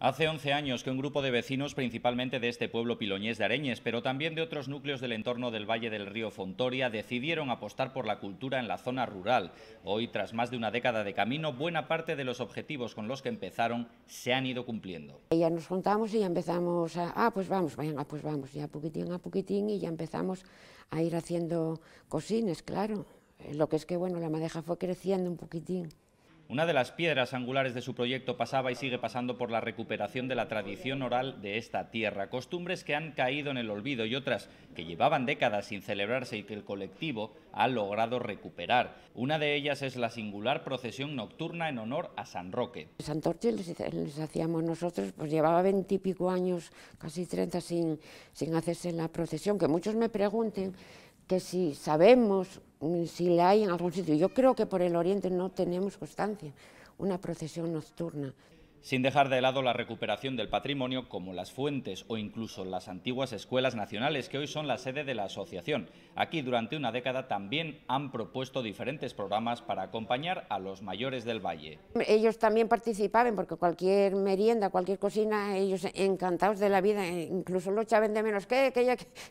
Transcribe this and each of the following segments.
Hace 11 años que un grupo de vecinos, principalmente de este pueblo piloñés de Areñes, pero también de otros núcleos del entorno del Valle del Río Fontoria, decidieron apostar por la cultura en la zona rural. Hoy, tras más de una década de camino, buena parte de los objetivos con los que empezaron se han ido cumpliendo. Ya nos juntamos y ya empezamos a, ah, pues vamos, venga, pues vamos, ya poquitín a poquitín y ya empezamos a ir haciendo cosines, claro. Eh, lo que es que, bueno, la madeja fue creciendo un poquitín. Una de las piedras angulares de su proyecto pasaba y sigue pasando por la recuperación de la tradición oral de esta tierra, costumbres que han caído en el olvido y otras que llevaban décadas sin celebrarse y que el colectivo ha logrado recuperar. Una de ellas es la singular procesión nocturna en honor a San Roque. San les, les hacíamos nosotros, pues llevaba veintipico años, casi treinta, sin, sin hacerse la procesión, que muchos me pregunten que si sabemos mm, si la hay en algún sitio, yo creo que por el oriente no tenemos constancia, una procesión nocturna sin dejar de lado la recuperación del patrimonio como las fuentes o incluso las antiguas escuelas nacionales que hoy son la sede de la asociación. Aquí durante una década también han propuesto diferentes programas para acompañar a los mayores del valle. Ellos también participaban porque cualquier merienda, cualquier cocina, ellos encantados de la vida, e incluso lo echaban de menos que,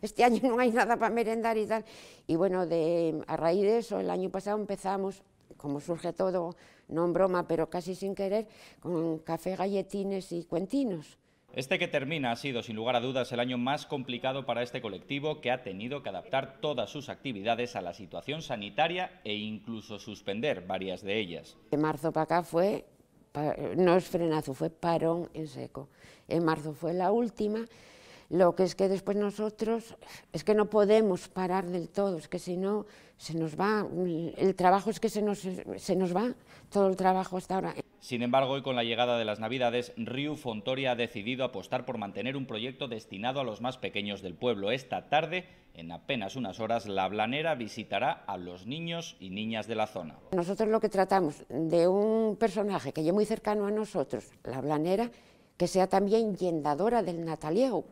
este año no hay nada para merendar y tal. Y bueno, de, a raíz de eso el año pasado empezamos como surge todo, no en broma, pero casi sin querer, con café, galletines y cuentinos. Este que termina ha sido, sin lugar a dudas, el año más complicado para este colectivo, que ha tenido que adaptar todas sus actividades a la situación sanitaria e incluso suspender varias de ellas. De marzo para acá fue, no es frenazo, fue parón en seco. En marzo fue la última, lo que es que después nosotros es que no podemos parar del todo, es que si no se nos va, el trabajo es que se nos, se nos va, todo el trabajo hasta ahora. Sin embargo, hoy con la llegada de las Navidades, Riu Fontoria ha decidido apostar por mantener un proyecto destinado a los más pequeños del pueblo. Esta tarde, en apenas unas horas, la Blanera visitará a los niños y niñas de la zona. Nosotros lo que tratamos de un personaje que llegue muy cercano a nosotros, la Blanera, que sea también yendadora del nataliego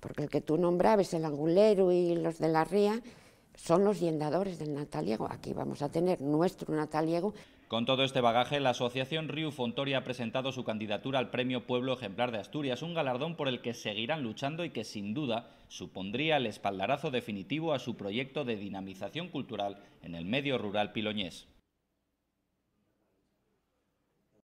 porque el que tú nombrabas, el angulero y los de la ría, son los yendadores del nataliego. Aquí vamos a tener nuestro nataliego. Con todo este bagaje, la Asociación Riu Fontoria ha presentado su candidatura al Premio Pueblo Ejemplar de Asturias, un galardón por el que seguirán luchando y que sin duda supondría el espaldarazo definitivo a su proyecto de dinamización cultural en el medio rural piloñés.